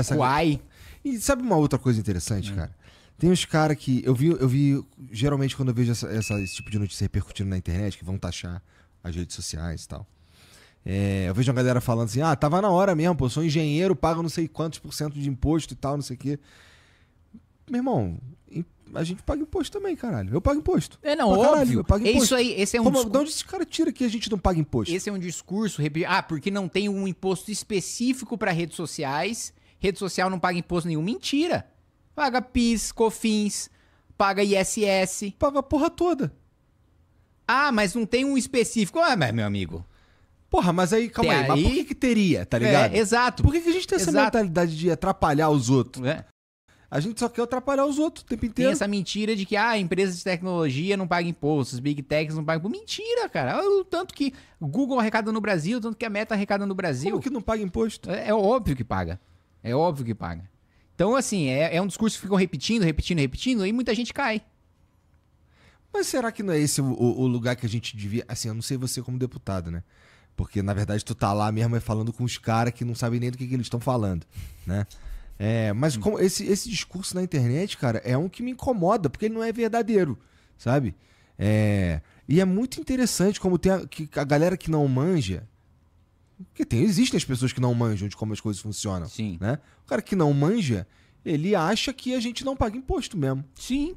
Essa... Uai. E sabe uma outra coisa interessante, hum. cara? Tem uns caras que. Eu vi, eu vi. Geralmente, quando eu vejo essa, essa, esse tipo de notícia repercutindo na internet, que vão taxar as redes sociais e tal. É, eu vejo uma galera falando assim: ah, tava na hora mesmo, pô, eu sou engenheiro, pago não sei quantos por cento de imposto e tal, não sei o quê. Meu irmão, a gente paga imposto também, caralho. Eu pago imposto. É, não, Pô, óbvio. eu pago é imposto. Isso aí, esse é um Como, discur... De onde esse cara tira que a gente não paga imposto? Esse é um discurso... Ah, porque não tem um imposto específico para redes sociais rede social não paga imposto nenhum. Mentira! Paga PIS, COFINS, paga ISS. Paga a porra toda. Ah, mas não tem um específico. Ah, mas, meu amigo. Porra, mas aí, calma aí, aí, mas por que, que teria, tá é, ligado? É, exato. Por que, que a gente tem exato. essa mentalidade de atrapalhar os outros? É. A gente só quer atrapalhar os outros o tempo inteiro. Tem essa mentira de que ah, empresas de tecnologia não pagam impostos, big techs não pagam Mentira, cara. O tanto que Google arrecada no Brasil, o tanto que a Meta arrecada no Brasil. Como que não paga imposto? É, é óbvio que paga. É óbvio que paga. Então, assim, é, é um discurso que ficam repetindo, repetindo, repetindo, e muita gente cai. Mas será que não é esse o, o lugar que a gente devia. Assim, eu não sei você como deputado, né? Porque, na verdade, tu tá lá mesmo é falando com os caras que não sabem nem do que, que eles estão falando, né? É, mas hum. como esse, esse discurso na internet, cara, é um que me incomoda, porque ele não é verdadeiro, sabe? É, e é muito interessante como tem a, que a galera que não manja porque tem, existem as pessoas que não manjam de como as coisas funcionam. Sim. Né? O cara que não manja, ele acha que a gente não paga imposto mesmo. Sim.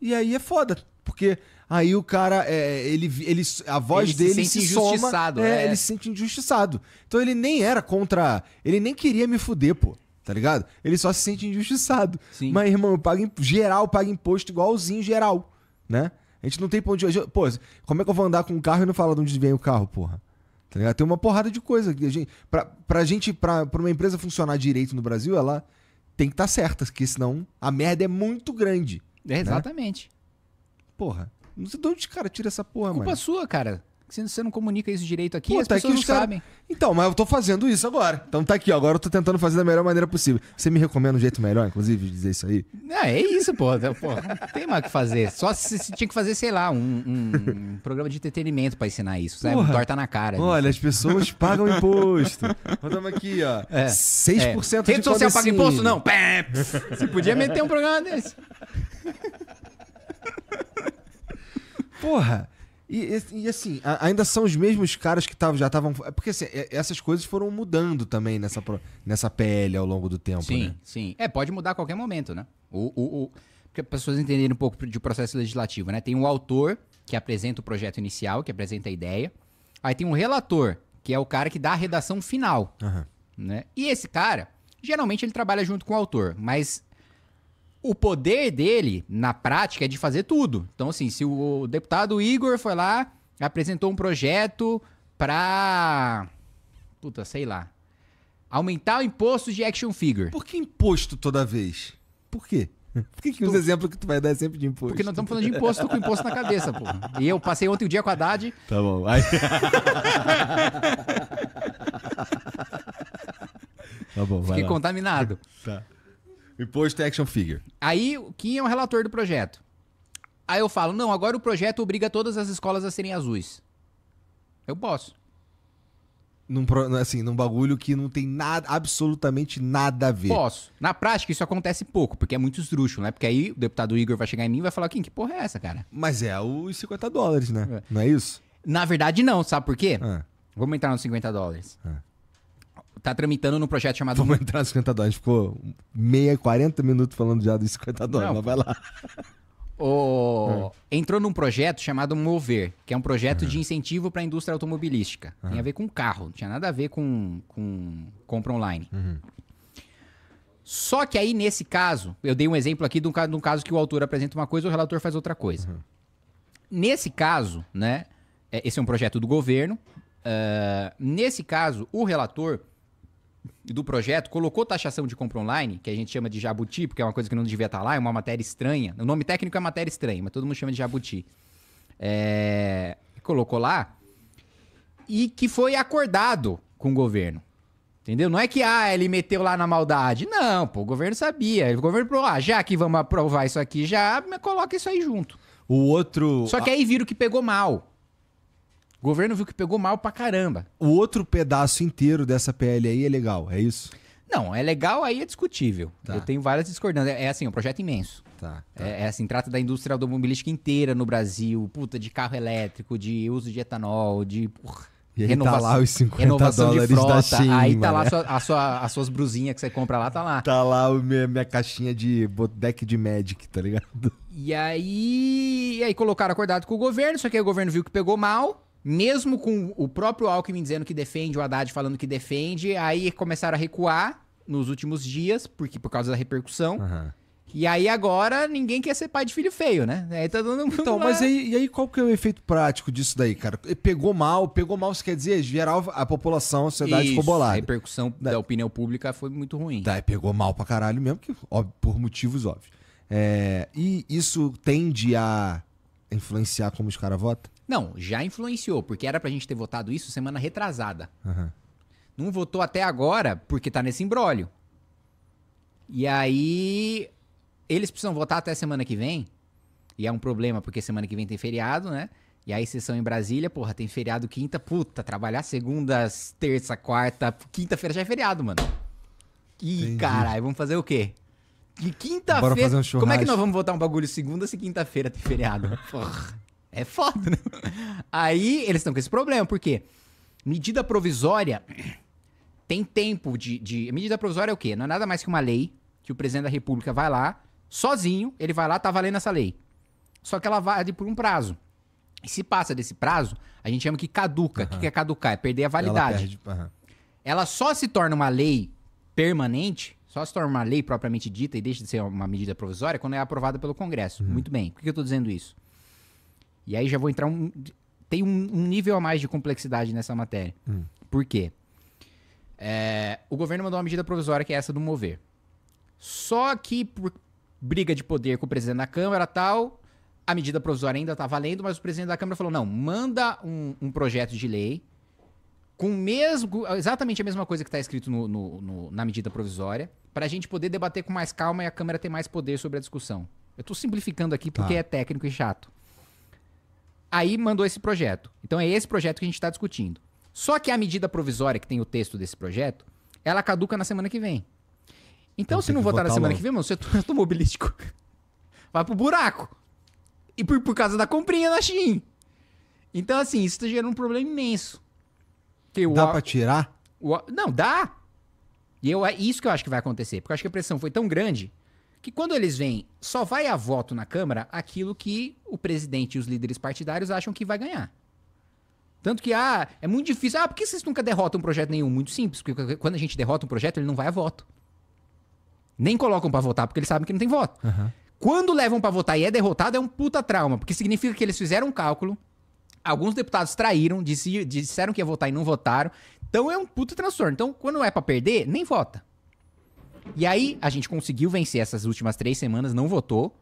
E aí é foda. Porque aí o cara, é, ele, ele, a voz ele dele se, sente se injustiçado, é, é. ele se sente injustiçado. Então ele nem era contra, ele nem queria me fuder, pô. Tá ligado? Ele só se sente injustiçado. Sim. Mas, irmão, paga, geral paga imposto igualzinho geral, né? A gente não tem ponto de... Pô, como é que eu vou andar com um carro e não falar de onde vem o carro, porra? Tá ligado? Tem uma porrada de coisa. Que a gente, pra, pra gente, pra, pra uma empresa funcionar direito no Brasil, ela tem que estar tá certa, porque senão a merda é muito grande. É, né? exatamente. Né? Porra. Não sei de onde, cara, tira essa porra, mano. Culpa sua, cara você não comunica isso direito aqui, Pô, as tá pessoas não cara... sabem. Então, mas eu tô fazendo isso agora. Então tá aqui, ó. Agora eu tô tentando fazer da melhor maneira possível. Você me recomenda um jeito melhor, inclusive, de dizer isso aí? Ah, é isso, pô. É, não tem mais o que fazer. Só se, se tinha que fazer, sei lá, um, um, um programa de entretenimento pra ensinar isso, sabe? Porra. torta na cara. Olha, as pessoas pagam imposto. Estamos então, aqui, ó. É, 6% é. de Rede social paga é imposto? Não. você podia meter um programa desse. Porra! E, e, assim, ainda são os mesmos caras que tavam, já estavam. É porque assim, é, essas coisas foram mudando também nessa, nessa pele ao longo do tempo. Sim, né? sim. É, pode mudar a qualquer momento, né? O, o, o... Porque as pessoas entenderem um pouco de processo legislativo, né? Tem um autor que apresenta o projeto inicial, que apresenta a ideia. Aí tem um relator, que é o cara que dá a redação final. Uhum. Né? E esse cara, geralmente ele trabalha junto com o autor, mas o poder dele, na prática, é de fazer tudo. Então, assim, se o deputado Igor foi lá, apresentou um projeto pra. Puta, sei lá. Aumentar o imposto de action figure. Por que imposto toda vez? Por quê? Por que, que os exemplos que tu vai dar é sempre de imposto? Porque nós estamos falando de imposto, tô com imposto na cabeça, pô. E eu passei ontem o dia com a Haddad. Tá bom, vai. tá bom, vai. Fiquei lá. contaminado. Tá. Imposto Action Figure. Aí, quem é o relator do projeto? Aí eu falo, não, agora o projeto obriga todas as escolas a serem azuis. Eu posso. Num, assim, num bagulho que não tem nada, absolutamente nada a ver. Posso. Na prática, isso acontece pouco, porque é muito esdrúxulo, né? Porque aí o deputado Igor vai chegar em mim e vai falar, quem que porra é essa, cara? Mas é os 50 dólares, né? É. Não é isso? Na verdade, não, sabe por quê? Ah. Vamos entrar nos 50 dólares. É tá tramitando num projeto chamado. Vamos entrar nos 50 dólares. Ficou meia, 40 minutos falando já dos 50 dólares, Não. mas vai lá. O... É. Entrou num projeto chamado Mover, que é um projeto de incentivo para a indústria automobilística. Tem a ver com carro, não tinha nada a ver com, com compra online. Uhum. Só que aí, nesse caso, eu dei um exemplo aqui de um, de um caso que o autor apresenta uma coisa e o relator faz outra coisa. Uhum. Nesse caso, né? É, esse é um projeto do governo. Uh, nesse caso, o relator do projeto colocou taxação de compra online, que a gente chama de jabuti, porque é uma coisa que não devia estar tá lá, é uma matéria estranha. O nome técnico é matéria estranha, mas todo mundo chama de jabuti. É, colocou lá e que foi acordado com o governo. Entendeu? Não é que, ah, ele meteu lá na maldade. Não, pô, o governo sabia. O governo falou, ah, já que vamos aprovar isso aqui, já coloca isso aí junto. O outro... Só que aí viram que pegou mal. O governo viu que pegou mal pra caramba. O outro pedaço inteiro dessa PL aí é legal, é isso? Não, é legal, aí é discutível. Tá. Eu tenho várias discordâncias. É, é assim, é um projeto imenso. Tá, tá. É, é, assim, trata da indústria automobilística inteira no Brasil, puta, de carro elétrico, de uso de etanol, de... Porra, e aí tá renovação, tá lá os 50 renovação dólares de frota, da China. Aí tá lá a né? sua, a sua, as suas brusinhas que você compra lá, tá lá. Tá lá a minha, minha caixinha de deck de Magic, tá ligado? E aí, e aí colocaram acordado com o governo, só que aí o governo viu que pegou mal, mesmo com o próprio Alckmin dizendo que defende, o Haddad falando que defende, aí começaram a recuar nos últimos dias, porque por causa da repercussão. Uhum. E aí agora ninguém quer ser pai de filho feio, né? Aí tá dando Então, mas aí, e aí qual que é o efeito prático disso daí, cara? Pegou mal, pegou mal, isso quer dizer, geral a população, a sociedade isso, ficou bolada. A repercussão da... da opinião pública foi muito ruim. Daí pegou mal pra caralho mesmo, que, óbvio, por motivos óbvios. É, e isso tende a influenciar como os caras votam? Não, já influenciou, porque era pra gente ter votado isso semana retrasada. Uhum. Não votou até agora porque tá nesse imbróglio. E aí, eles precisam votar até semana que vem. E é um problema, porque semana que vem tem feriado, né? E aí, sessão em Brasília, porra, tem feriado quinta, puta, trabalhar segunda, terça, quarta, quinta-feira já é feriado, mano. Ih, caralho, vamos fazer o quê? De quinta-feira. Um como é que nós vamos votar um bagulho segunda se quinta-feira tem feriado? Porra. É foda, né? Aí eles estão com esse problema, porque medida provisória tem tempo de, de. Medida provisória é o quê? Não é nada mais que uma lei que o presidente da República vai lá, sozinho, ele vai lá, tá valendo essa lei. Só que ela vale por um prazo. E se passa desse prazo, a gente chama que caduca. Uhum. O que é caducar? É perder a validade. Ela, perde... uhum. ela só se torna uma lei permanente, só se torna uma lei propriamente dita e deixa de ser uma medida provisória quando é aprovada pelo Congresso. Uhum. Muito bem. Por que eu estou dizendo isso? E aí já vou entrar um. Tem um, um nível a mais de complexidade nessa matéria. Hum. Por quê? É, o governo mandou uma medida provisória que é essa do mover. Só que por briga de poder com o presidente da Câmara tal, a medida provisória ainda está valendo, mas o presidente da Câmara falou: não, manda um, um projeto de lei com mesmo, exatamente a mesma coisa que está escrito no, no, no, na medida provisória, para a gente poder debater com mais calma e a Câmara ter mais poder sobre a discussão. Eu estou simplificando aqui porque tá. é técnico e chato aí mandou esse projeto. Então é esse projeto que a gente está discutindo. Só que a medida provisória que tem o texto desse projeto, ela caduca na semana que vem. Então, então se não votar, votar na semana logo. que vem, meu setor tá automobilístico vai pro buraco. E por, por causa da comprinha na Shein. Então, assim, isso tá gerando um problema imenso. dá para pra tirar? O, não, dá. E eu, é isso que eu acho que vai acontecer. Porque eu acho que a pressão foi tão grande que quando eles vêm, só vai a voto na Câmara aquilo que o presidente e os líderes partidários acham que vai ganhar. Tanto que, ah, é muito difícil. Ah, por que vocês nunca derrotam um projeto nenhum? Muito simples, porque quando a gente derrota um projeto, ele não vai a voto. Nem colocam para votar, porque eles sabem que não tem voto. Uhum. Quando levam para votar e é derrotado, é um puta trauma, porque significa que eles fizeram um cálculo, alguns deputados traíram, disseram que ia votar e não votaram. Então é um puta transtorno. Então, quando é para perder, nem vota. E aí, a gente conseguiu vencer essas últimas três semanas, não votou.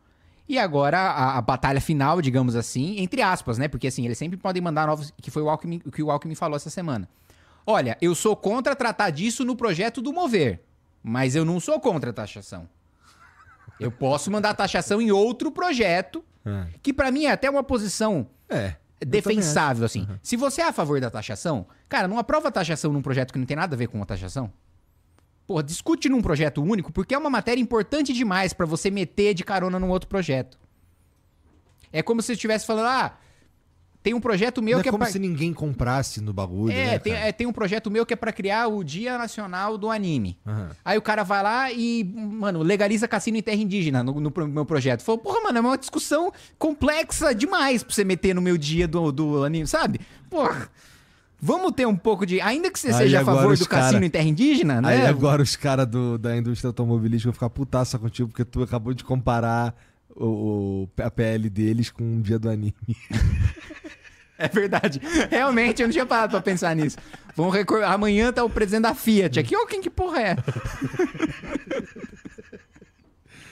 E agora a, a, batalha final, digamos assim, entre aspas, né? Porque assim, eles sempre podem mandar novos. Que foi o Alckmin, que o Alckmin falou essa semana. Olha, eu sou contra tratar disso no projeto do Mover, mas eu não sou contra a taxação. Eu posso mandar a taxação em outro projeto, é. que para mim é até uma posição é, defensável, assim. Uhum. Se você é a favor da taxação, cara, não aprova a taxação num projeto que não tem nada a ver com a taxação. Porra, discute num projeto único, porque é uma matéria importante demais para você meter de carona num outro projeto. É como se estivesse falando, ah, tem um projeto meu Não é que é. como é pra... se ninguém comprasse no bagulho. É, né, tem, é, tem um projeto meu que é para criar o Dia Nacional do Anime. Uhum. Aí o cara vai lá e, mano, legaliza cassino em terra indígena no, no, meu projeto. Falou, porra, mano, é uma discussão complexa demais pra você meter no meu dia do, do anime, sabe? Porra. Vamos ter um pouco de. Ainda que você aí seja a favor do cara... cassino em terra indígena, né? Aí agora os caras da indústria automobilística vão ficar putaça contigo, porque tu acabou de comparar o, a PL deles com o dia do anime. É verdade. Realmente, eu não tinha parado pra pensar nisso. Vamos recor... Amanhã tá o presidente da Fiat aqui. Ó, oh, quem que porra é?